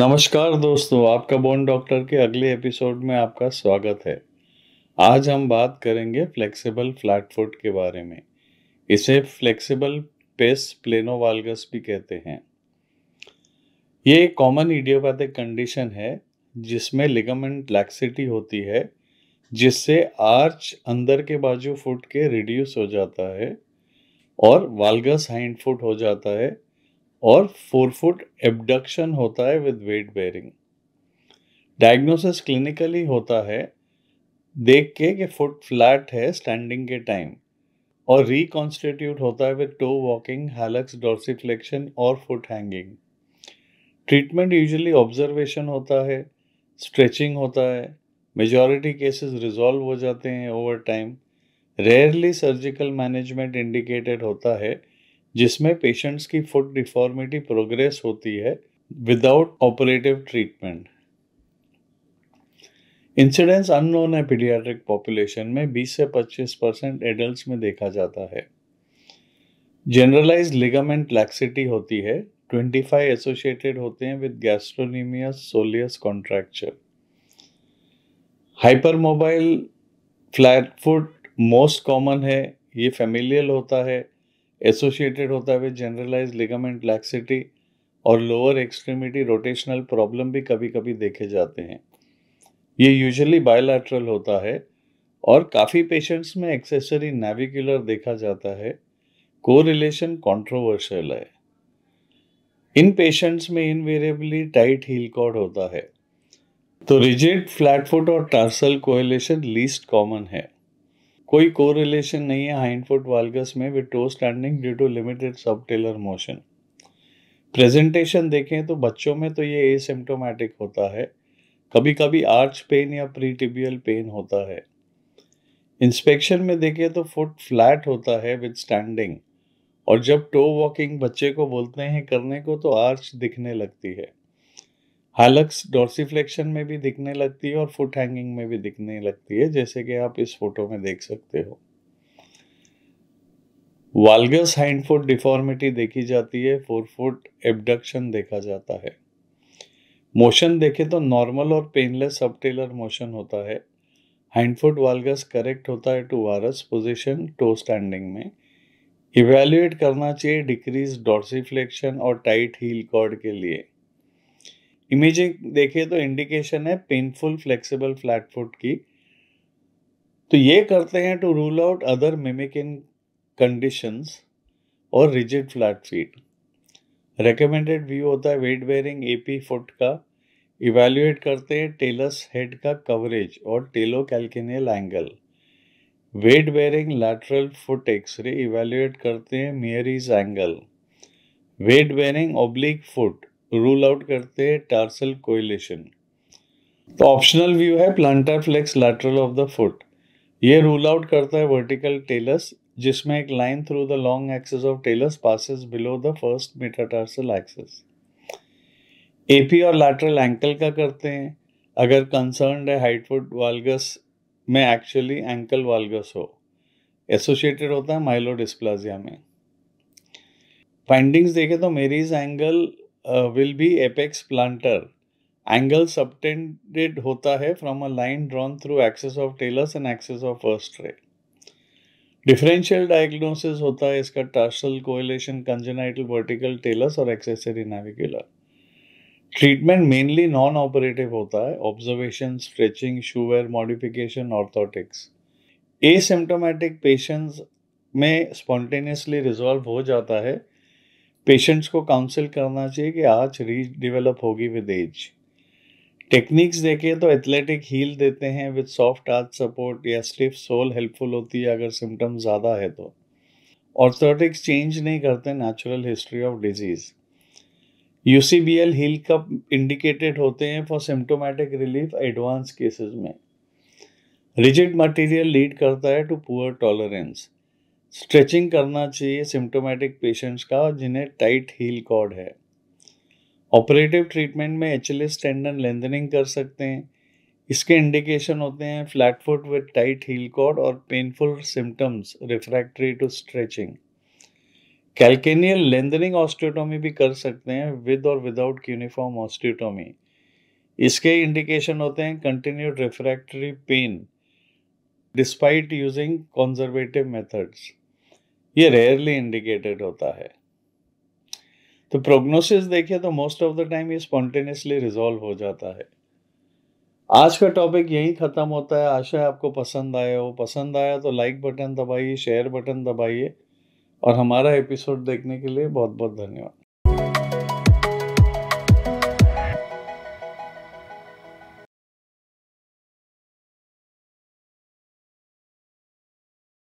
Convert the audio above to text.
नमस्कार दोस्तों आपका बोन डॉक्टर के अगले एपिसोड में आपका स्वागत है आज हम बात करेंगे फ्लेक्सिबल फ्लैट फुट के बारे में इसे फ्लेक्सिबल पेस प्लेनोवाल्गस भी कहते हैं ये कॉमन इडियोपैथिक कंडीशन है जिसमें लिगामेंट लैक्सिटी होती है जिससे आर्च अंदर के बाजू फुट के रिड्यूस हो जाता है और वालगस हाइंड फुट हो जाता है और फोर फुट एबडक्शन होता है with weight bearing diagnosis clinically होता है देख के कि फुट फ्लैट है स्टैंडिंग के टाइम और रिकॉन्स्टिट्यूट होता है with toe walking hallux dorsiflexion और foot hanging treatment usually observation होता है स्ट्रेचिंग होता है मेजॉरिटी केसेस रिजॉल्व हो जाते हैं over time rarely surgical management indicated होता है जिसमें पेशेंट्स की फुट डिफॉर्मिटी प्रोग्रेस होती है without operative treatment incidence unknown है पीडियाट्रिक पॉपुलेशन में 20 से 25 परसेंट एडल्ट में देखा जाता है जनरलाइज लिगामेंट लैक्सिटी होती है ट्वेंटी फाइव एसोसिएटेड होते हैं with gastrocnemius soleus contracture hypermobile flat foot most common है ये फेमिलियल होता है एसोसिएटेड होता है विद जनरलाइज लिगामेंट लैक्सिटी और लोअर एक्सट्रीमिटी रोटेशनल प्रॉब्लम भी कभी कभी देखे जाते हैं ये यूजुअली बायोलैट्रल होता है और काफ़ी पेशेंट्स में एक्सेसरी नेविकुलर देखा जाता है कोरिलेशन कंट्रोवर्शियल है इन पेशेंट्स में इनवेरिएबली टाइट हील कॉर्ड होता है तो रिजिड फुट और टार्सल कोरिलेशन लीस्ट कॉमन है कोई कोरिलेशन नहीं है हाइंड फुट वाल्गस में with toe standing due to limited subtalar motion presentation देखें तो बच्चों में तो ये एसिम्टोमेटिक होता है कभी कभी आर्च पेन या प्री टिबियल पेन होता है इंस्पेक्शन में देखें तो फुट फ्लैट होता है विद स्टैंडिंग और जब टो वॉकिंग बच्चे को बोलते हैं करने को तो आर्च दिखने लगती है हालक्स डॉर्सीफ्लेक्शन में भी दिखने लगती है और फुट हैंगिंग में भी दिखने लगती है जैसे कि आप इस फोटो में देख सकते हो वाल्गस हैंड फुट डिफॉर्मिटी देखी जाती है फोर फुट एबडक्शन देखा जाता है मोशन देखे तो नॉर्मल और पेनलेस सब टेलर मोशन होता है हैंड फुट वाल्गस करेक्ट होता है to varus position toe standing में इवेल्युएट करना चाहिए डिक्रीज डॉर्सिफ्लेक्शन और टाइट हील कॉर्ड के लिए इमेजिंग देखिए तो इंडिकेशन है पेनफुल फ्लेक्सिबल फ्लैट फुट की तो ये करते हैं to rule out other mimicking conditions और rigid flat feet recommended view होता है वेट बेरिंग एपी फुट का इवेल्युएट करते हैं टेलस हेड का कवरेज और talo calcaneal angle weight bearing lateral foot x ray evaluate करते हैं Meary's angle weight bearing oblique foot rule out करते हैं टार्सल कोइलेशन तो ऑप्शनल व्यू है plantar flex lateral of the foot ये रूल आउट करता है वर्टिकल टेलस जिसमें एक line through the long axis of talus passes below the first metatarsal axis AP और लैटरल एंकल का करते हैं अगर कंसर्न है हाइट फुट वालगस में एक्चुअली एंकल वाल्गस हो एसोसिएटेड होता है माइलोडिस्प्लाजिया में फाइंडिंग्स देखें तो Meary's angle will be apex plantar angle subtended होता है from a line drawn through axis of talus and axis of first ray differential diagnosis होता है इसका tarsal coalition congenital vertical talus और accessory navicular treatment mainly non operative होता है observation stretching shoewear modification orthotics asymptomatic patients में spontaneously resolve हो जाता है पेशेंट्स को काउंसिल करना चाहिए कि आज री डिवेलप होगी विद एज टेक्निक्स देखिए तो एथलेटिक हील देते हैं विद सॉफ्ट आर्च सपोर्ट या स्टिफ सोल हेल्पफुल होती है अगर सिम्टम ज़्यादा है तो ऑर्थोटिक्स चेंज नहीं करते natural history of disease UCBL heel cup indicated होते हैं for symptomatic relief advance cases में रिजिड मटेरियल लीड करता है टू पुअर टॉलरेंस स्ट्रेचिंग करना चाहिए सिम्टोमेटिक पेशेंट्स का जिन्हें टाइट हील कॉर्ड है ऑपरेटिव ट्रीटमेंट में एच एस टेंडन लेंथनिंग कर सकते हैं इसके इंडिकेशन होते हैं flat foot with tight heel cord और painful symptoms refractory to stretching calcaneal lengthening osteotomy भी कर सकते हैं विद और विदाउट यूनिफॉर्म ऑस्टियोटोमी इसके इंडिकेशन होते हैं continued refractory pain despite using conservative methods ये रेयरली इंडिकेटेड होता है तो प्रोग्नोसिस देखिए तो मोस्ट ऑफ द टाइम ये स्पॉन्टेनियसली रिजॉल्व हो जाता है आज का टॉपिक यही ख़त्म होता है आशा है आपको पसंद आया हो पसंद आया तो लाइक बटन दबाइए शेयर बटन दबाइए और हमारा एपिसोड देखने के लिए बहुत बहुत धन्यवाद